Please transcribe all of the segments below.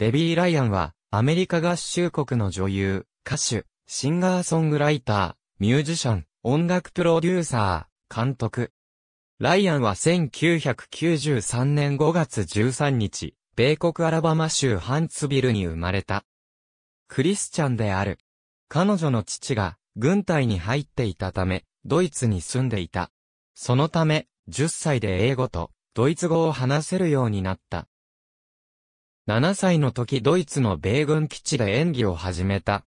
デビー・ライアンは、アメリカ合衆国の女優、歌手、シンガーソングライター、ミュージシャン、音楽プロデューサー、監督。ライアンは1993年5月13日、米国アラバマ州ハンツビルに生まれた。クリスチャンである。彼女の父が、軍隊に入っていたため、ドイツに住んでいた。そのため、10歳で英語と、ドイツ語を話せるようになった。7歳の時ドイツの米軍基地で演技を始めた。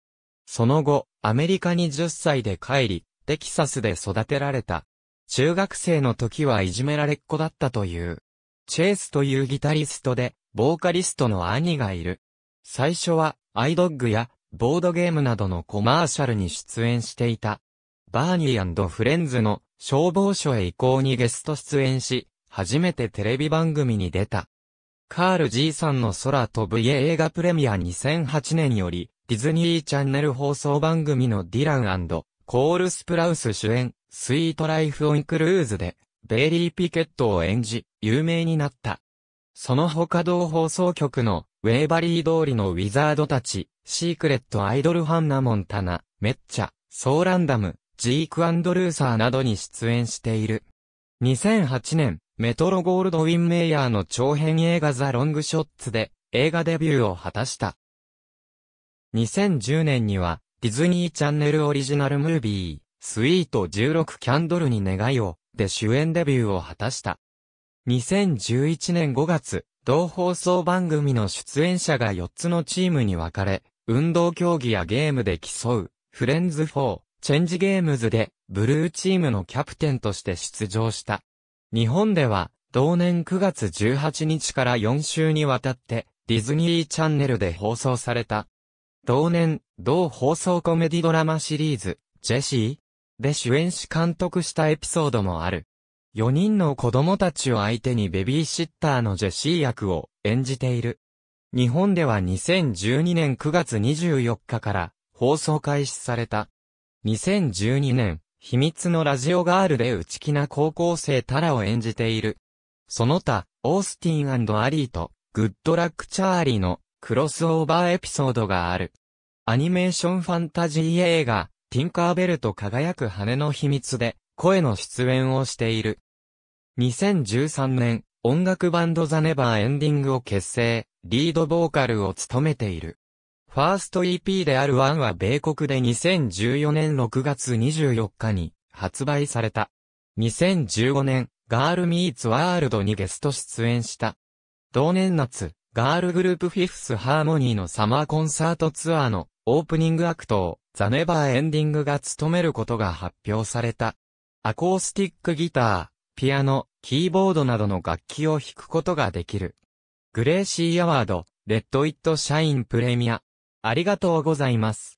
その後、アメリカに10歳で帰り、テキサスで育てられた。中学生の時はいじめられっ子だったという。チェイスというギタリストで、ボーカリストの兄がいる。最初は、アイドッグや、ボードゲームなどのコマーシャルに出演していた。バーニーフレンズの消防署へ移行にゲスト出演し、初めてテレビ番組に出た。カール G さんの空飛ぶ家映画プレミア2008年より、ディズニーチャンネル放送番組のディランコール・スプラウス主演、スイート・ライフ・オン・クルーズで、ベイリー・ピケットを演じ、有名になった。その他同放送局の、ウェイバリー通りのウィザードたち、シークレット・アイドル・ハンナ・モンタナ、メッチャ、ソーランダム、ジーク・アンド・ルーサーなどに出演している。2008年、メトロゴールドウィン・メイヤーの長編映画ザ・ロングショッツで映画デビューを果たした。2010年にはディズニーチャンネルオリジナルムービー、スイート16キャンドルに願いをで主演デビューを果たした。2011年5月、同放送番組の出演者が4つのチームに分かれ、運動競技やゲームで競う、フレンズ4、チェンジゲームズで、ブルーチームのキャプテンとして出場した。日本では、同年9月18日から4週にわたって、ディズニーチャンネルで放送された。同年、同放送コメディドラマシリーズ、ジェシーで主演し監督したエピソードもある。4人の子供たちを相手にベビーシッターのジェシー役を演じている。日本では2012年9月24日から放送開始された。2012年、秘密のラジオガールで内気な高校生タラを演じている。その他、オースティンアリーと、グッドラックチャーリーの、クロスオーバーエピソードがある。アニメーションファンタジー映画、ティンカーベルと輝く羽の秘密で、声の出演をしている。2013年、音楽バンドザネバーエンディングを結成、リードボーカルを務めている。ファースト EP である1は米国で2014年6月24日に発売された。2015年、ガールミーツワールドにゲスト出演した。同年夏、ガールグループフィフスハーモニーのサマーコンサートツアーのオープニングアクトをザネバーエンディングが務めることが発表された。アコースティックギター、ピアノ、キーボードなどの楽器を弾くことができる。グレーシーアワード、レッド・イット・シャイン・プレミア、ありがとうございます。